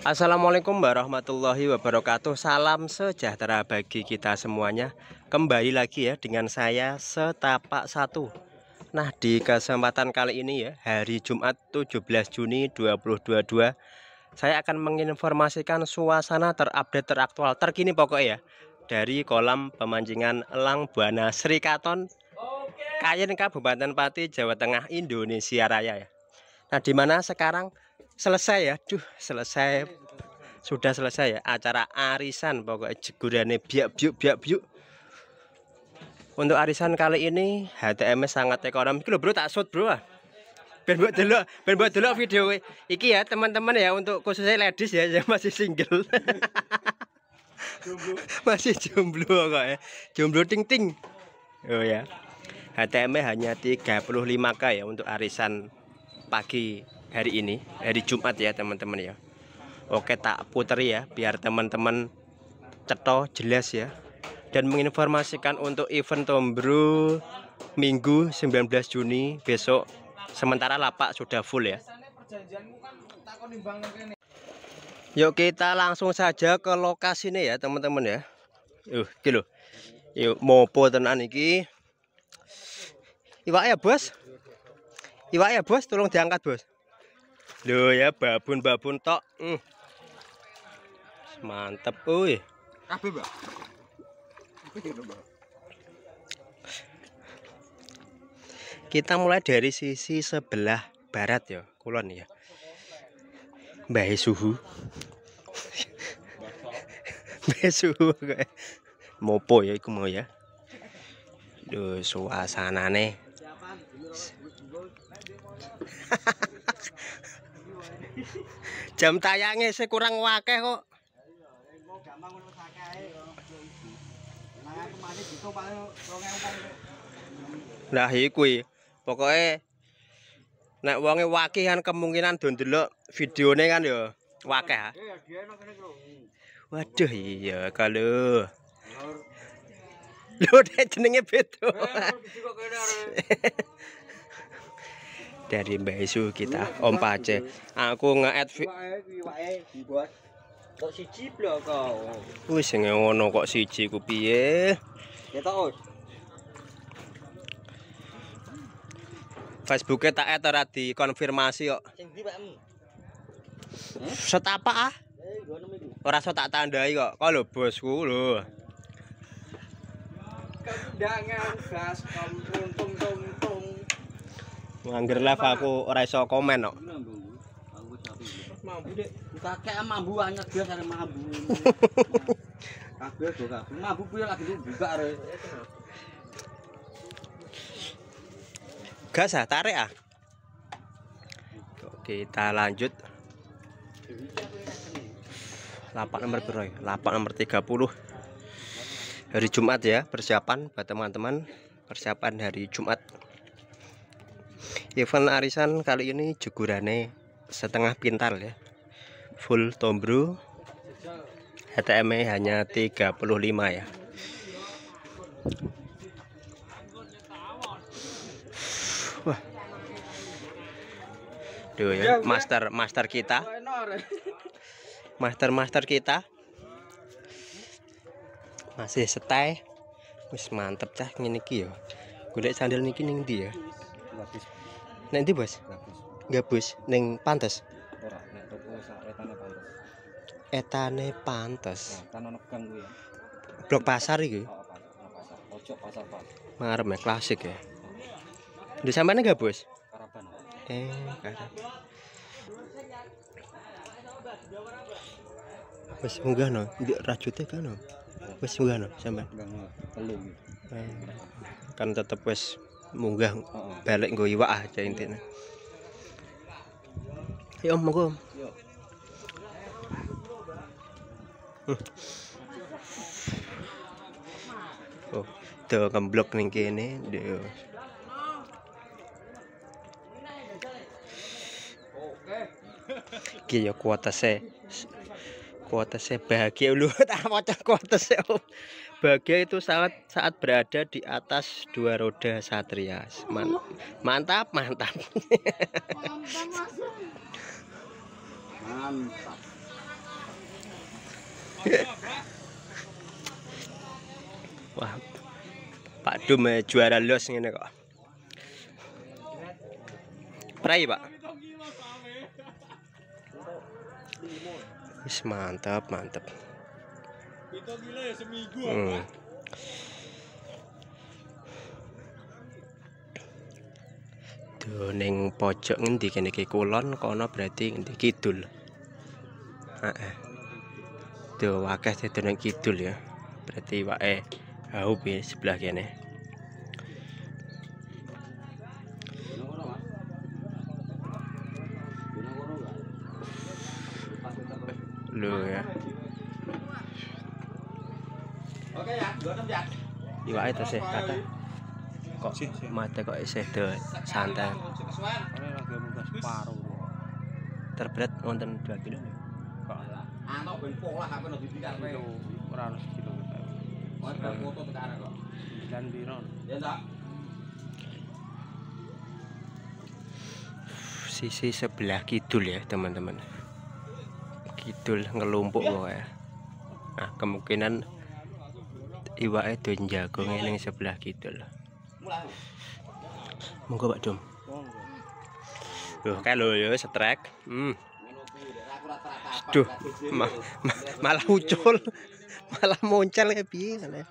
Assalamualaikum warahmatullahi wabarakatuh Salam sejahtera bagi kita semuanya Kembali lagi ya dengan saya Setapak satu. Nah di kesempatan kali ini ya Hari Jumat 17 Juni 2022 Saya akan menginformasikan suasana terupdate teraktual Terkini pokoknya ya Dari kolam pemancingan Elang Buana Sri Katon Kayen Kabupaten Pati Jawa Tengah Indonesia Raya ya Nah di mana sekarang selesai ya duh selesai sudah selesai ya acara arisan pokoknya jegurannya biak biuk biak biuk untuk arisan kali ini HTM sangat ekonomis lho bro tak shoot bro ah. ben buat dulu ben buat dulu video iki ya teman-teman ya untuk khususnya ladies ya yang masih single masih jomblo kok ya jomblo ting ting oh ya HTM hanya 35k ya untuk arisan pagi hari ini hari Jumat ya teman-teman ya Oke tak putri ya biar teman-teman ceto jelas ya dan menginformasikan untuk event Tombro Minggu 19 Juni besok sementara lapak sudah full ya Yuk kita langsung saja ke lokasi ini ya teman-teman ya. uh gitu Yuk mau tenan iki. Iwak ya, Bos. Iwak ya, Bos, tolong diangkat, Bos. Duh ya babun-babun tok hmm. mantep uy kabe mbak kita mulai dari sisi sebelah barat ya kulon ya mbak suhu mbak suhu mopo ya iku mau ya Duh, suasana nih jam tayangnya se kurang wakil kok nah iku pokoknya nek wonge wakil kan kemungkinan dondelok videonya kan ya wakil waduh iya kalau lu deh jenengnya betul dari Mbak Isu kita Om Pace aku nge-add kok kau kok siji ku piye Facebooknya tak add ora dikonfirmasi kok hmm? set apa ah eh, ora so tak tandai kok kok lo bosku lo kendangan gas kompung tung tung tung Angger live aku ora iso komen kok. Mambu dik, kakek mambu anyar dia kare mambu. Kabeh do kabeh. Mambu kuwi lagi buka are. Gas ah, tarik ah. Kita lanjut. Lapak nomor berapa? Ya? Lapak nomor 30. Hari Jumat ya, persiapan buat teman-teman, persiapan hari Jumat event arisan kali ini jugurane setengah pintal ya full tombro HTM e hanya 35 ya wah Duh, ya. master master kita master master kita masih setai wis mantep cah ngene iki ya golek sandal niki ning ndi ya Gabus. Nek ndi, Bos? Gabus. Gabus ning pantes. Ora, nek toko oh, saretane pantes. Etane pantes. Kan ono gang kuwi ya. Blok pasar iki. Oh, Pojok pasar, Pak. Mengarep klasik ya. Ndi sampeyan Gabus? Karaban. Eh, karaban. Wes munggah no, ndek rajute kan no. Wes munggah no sampean. Eh, kan tetep wes munggah balik nggo iwak aja ah, intine ya om monggo ya. Hmm. oh do ngeblok ning kene do iki ya kuotase kuotase bahagia lu tak maca kuotase om bahagia itu saat saat berada di atas dua roda satria Man, oh. mantap mantap mantap wah Pak Dum eh, juara los ini kok Prai pak Is mantap mantap itu gila ya seminggu hmm. apa? Doning pojok ngendi kene iki kulon kono berarti ngendi kidul. Heeh. Do akeh neng kidul ya. Berarti wae haup ya sebelah kene. lu ya. itu iya, sih kata kok mata kok isih santai. Terberat nonton 2 kilo. Kok ya, Sisi sebelah kidul ya, teman-teman. Kidul ngelumpuk ya. Nah, kemungkinan iwak itu jagung yang sebelah gitu loh monggo pak dom loh lho, yo setrek hmm. duh ma ma malah muncul malah muncul ya bila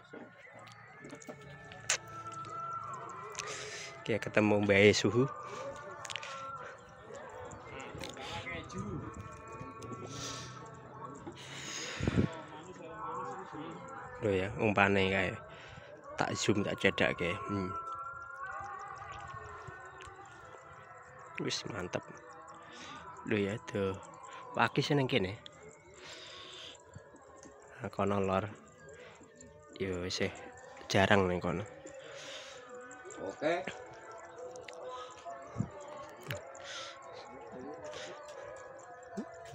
ya ketemu bayi suhu lho ya umpane kae tak zoom tak cedake hmm. wis mantep lho ya do pagi seneng kene kono lor yo sih jarang nih kono oke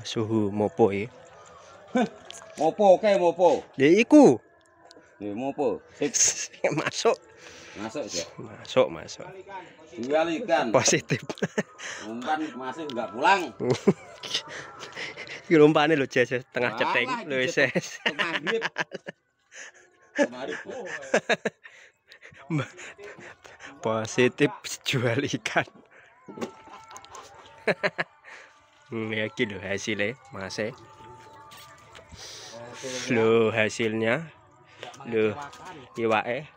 suhu mopo ya mopo oke mopo ya iku Demo po. masuk. Masuk ya. Masuk, masuk. ikan, Positif. Umpan masih enggak pulang. Iki lompane lho Jes tengah ceteng lho Jes. Positif jual ikan. Hmm, Ini lagi lho hasilnya, Mas. E. Lho hasilnya lho iwake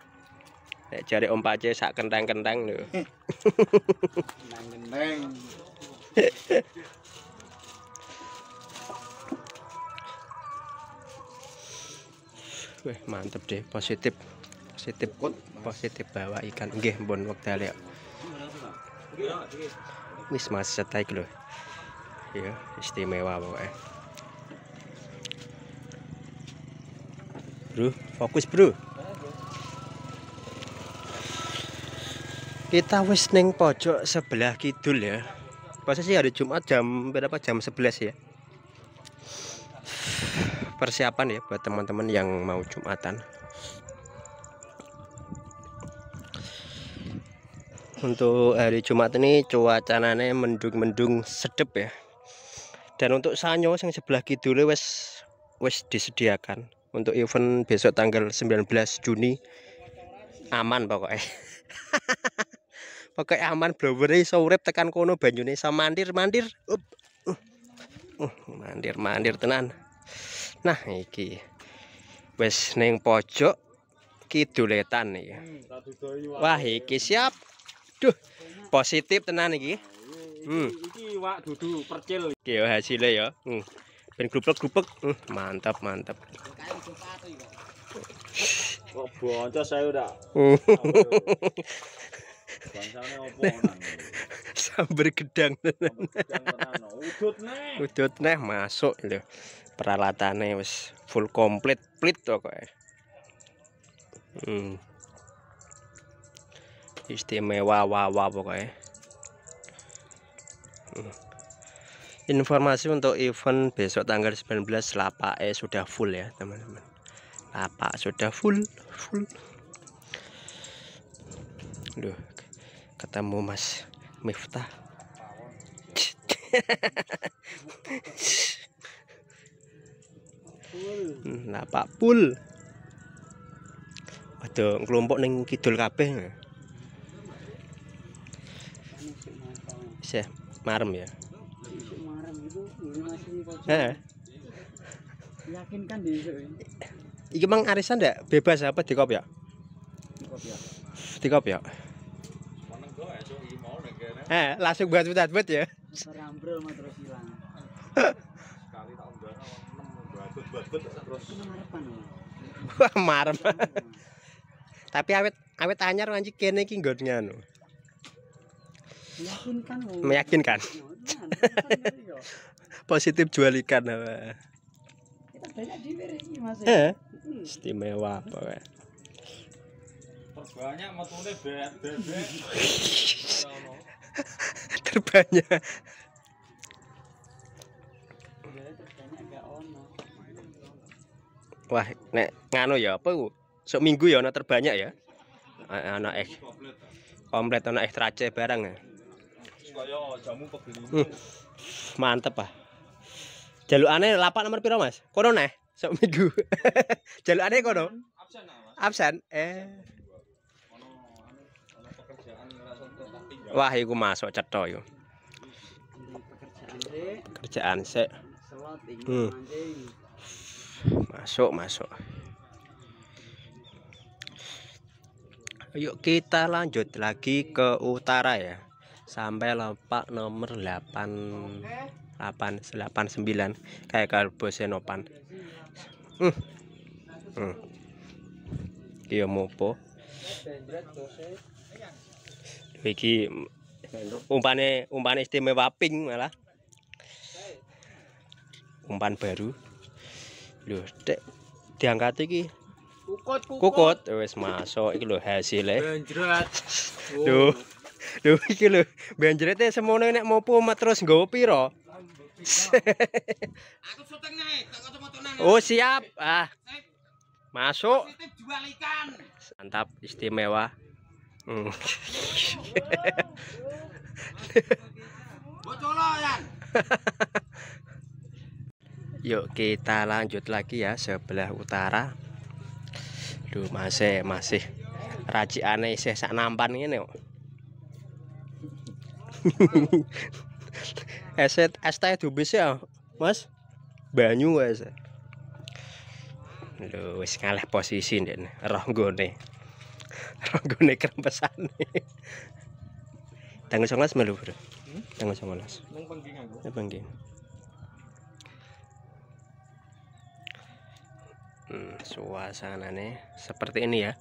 nek jare Om Pace sak kentang-kentang lho kentang-kentang Wih, mantep deh, positif. Positif kok positif bawa ikan. Nggih, mbon wekdal ya. Wis mas setek lho. Ya, istimewa pokoknya. Fokus, Bro. Kita wis ning pojok sebelah kidul ya. Posisi hari Jumat jam berapa? Jam 11 ya. Persiapan ya buat teman-teman yang mau Jumatan. Untuk hari Jumat ini cuacanannya mendung-mendung sedep ya. Dan untuk sanyo yang sebelah kidul wes wes disediakan untuk event besok tanggal 19 Juni aman pokoknya pokoknya aman blowernya bisa urep tekan kono banyune bisa mandir mandir up uh. Uh, mandir mandir tenan nah iki wes neng pojok kiduletan nih wah iki siap duh positif tenan iki hmm. iki wak dudu percil iki hasilnya ya hmm. Ben gruplek-gruplek. Uh, mantap, mantap. Kok bocor saya udah. Sambil gedang. Udut neh masuk lho. Peralatannya wis full komplit, plit pokoknya. Hmm. Istimewa wawa pokoknya. Hmm informasi untuk event besok tanggal 19 lapak eh sudah full ya teman-teman lapak sudah full full Duh, ketemu Mas Miftah hmm, lapak full ada kelompok neng kidul kabeh saya marem ya Yakin kan di Iki mang arisan ndak bebas apa di kop ya? Di kop ya. Eh, langsung buat buat buat ya. Rambrul mah terus Sekali tak 6 buat buat terus. Wah, marem. Tapi awet awet anyar anjing kene iki nggon ngono. Meyakinkan. Meyakinkan. Nah, positif jual ikan apa? Kita banyak diwiri Mas. Eh, istimewa pokoknya. Terbanyak metune bebek. Terbanyak. Wah, nek ngano ya apa ku? Sok minggu ya ana terbanyak ya. Ana eh komplit ana eh c barang ya. Kaya jamu pegel. Hmm. Mantep ah. jalukane lapak nomor piro mas kono ne? sok minggu jalukane kono absen mas absen eh wah iku masuk cetho yo Pekerjaan, sik hmm. masuk masuk Yuk kita lanjut lagi ke utara ya. Sampai lepak nomor 8. Oke. 889 kayak karbosenopan hmm. hmm. mopo iki umpane umpane istimewa ping malah umpan baru lho dek iki kukut kukut, wis masuk iki lho hasilnya benjret oh. Lho iki lho, benjerete semono nek mopo terus nggawa pira? Aku syuting Oh, siap. Ah. Masuk. jual ikan. Mantap, istimewa. Hmm. Yuk kita lanjut lagi ya sebelah utara. lu masih masih aneh, saya sak nampan ini Eset es teh dubis ya, Mas. Banyu wes. Lho wis ngalah posisi ndek roh nggone. Roh nggone krempesane. Tanggal 19 melu, Bro. Tanggal 19. Nang pengki nganggo. Nang pengki. Hmm, suasananya seperti ini ya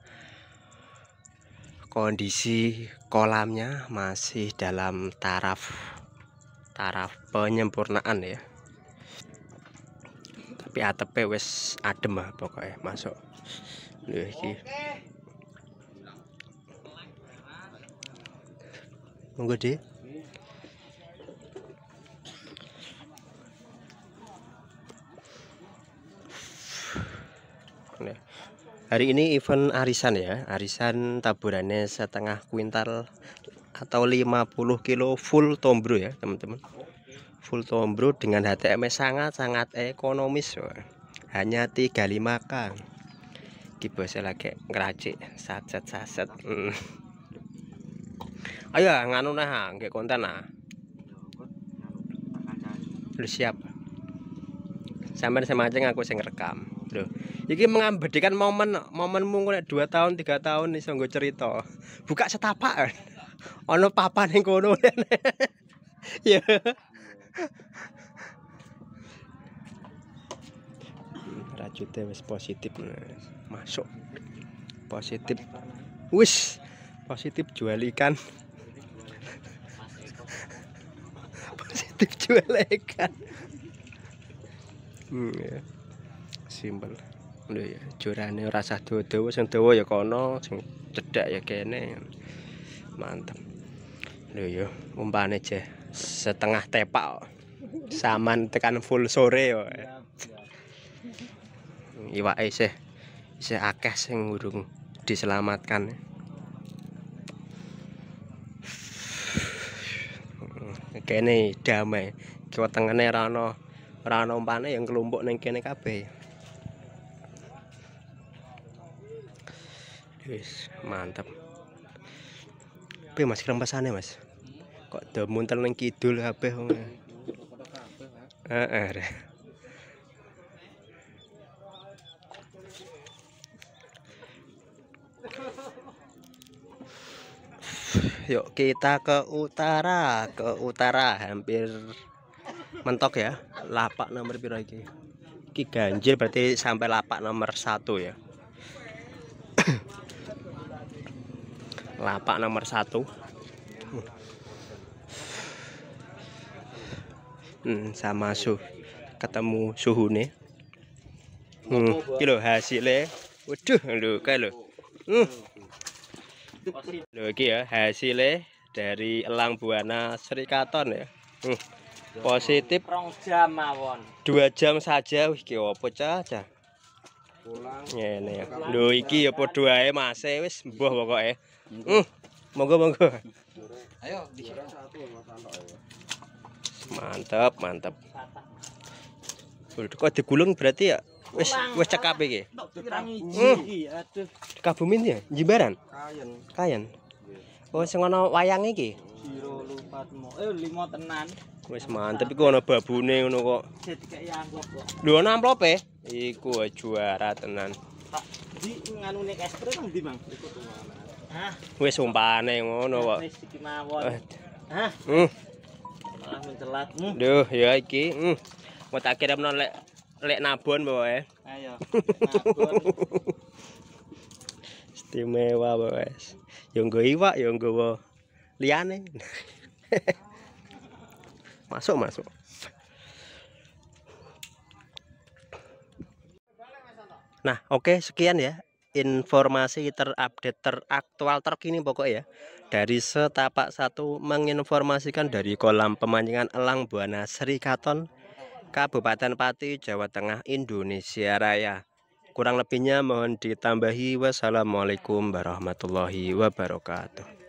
kondisi kolamnya masih dalam taraf taraf penyempurnaan ya tapi atp wes adem lah pokoknya masuk Lih, monggo deh Hari ini event arisan ya, arisan taburannya setengah kuintal atau 50 kilo full tombro ya teman-teman. Full tombro dengan HTM sangat-sangat ekonomis. Wah. Hanya 35k. Ki bosnya lagi ngeracik, saset-saset. Hmm. Ayo nganu nah, nggak konten nah. Lu siap. sampai sama aja ngaku sing rekam. Loh. Iki mengabadikan momen momenmu mungkin dua tahun tiga tahun nih nggo cerita. Buka setapak. Ono papan yang kono. Ya. Rajute wis positif masuk. Positif. Wis positif jual ikan. positif jual ikan. Hmm, ya. Simpel. lho ya jurane ora sah dawa-dawa sing dawa ya kono sing cedhak ya kene mantep lho ya umpane je setengah tepak saman tekan full sore yo iwak isih isih akeh sing urung diselamatkan kene damai kiwa tengene ora ana ora ana umpane yang kelompok ning kene kabeh Wis, mantap. Pi Mas kerempesane, Mas. Kok do muntel ning kidul kabeh. E? Heeh. Yuk kita ke utara, ke utara hampir mentok ya. Lapak nomor piro iki? Ki ganjil berarti sampai lapak nomor satu ya. lapak nomor satu hmm, sama su ketemu suhu nih hmm, kilo hasilnya waduh lu kalau hmm. lo iki ya hasilnya dari elang buana serikaton ya hmm. positif jam mawon dua jam saja wih ki opo caca ngene ya lho iki ya padha ae mase wis mbuh pokoke Hmm. Monggo monggo. Ayo di Mantap, mantap. Kok digulung berarti ya? Wis wis cekap iki. Uh. Kabumin ya, jimbaran. Kayen. Kayen. Oh, sing ana wayang iki. Siro Eh, lima tenan. Wis mantep iku ana babune ngono kok. Dadi kaya kok. Lho ana amplope? Iku juara tenan. di nganune ekspres nang ndi, Bang? Iku tuh Hah? Wis umpane ngono kok. Wis iki eh. Hah? Hmm. Malah mencelat. Hmm. Duh, ya iki. Hmm. Mau tak kirimno lek lek nabon bae. Eh? Ayo. Nabon. Istimewa bae. Yo nggo iwak, yo nggo liyane. masuk, masuk. Nah, oke sekian ya. informasi terupdate teraktual terkini pokok ya dari setapak satu menginformasikan dari kolam pemancingan elang buana Serikaton Kabupaten Pati Jawa Tengah Indonesia Raya kurang lebihnya mohon ditambahi wassalamualaikum warahmatullahi wabarakatuh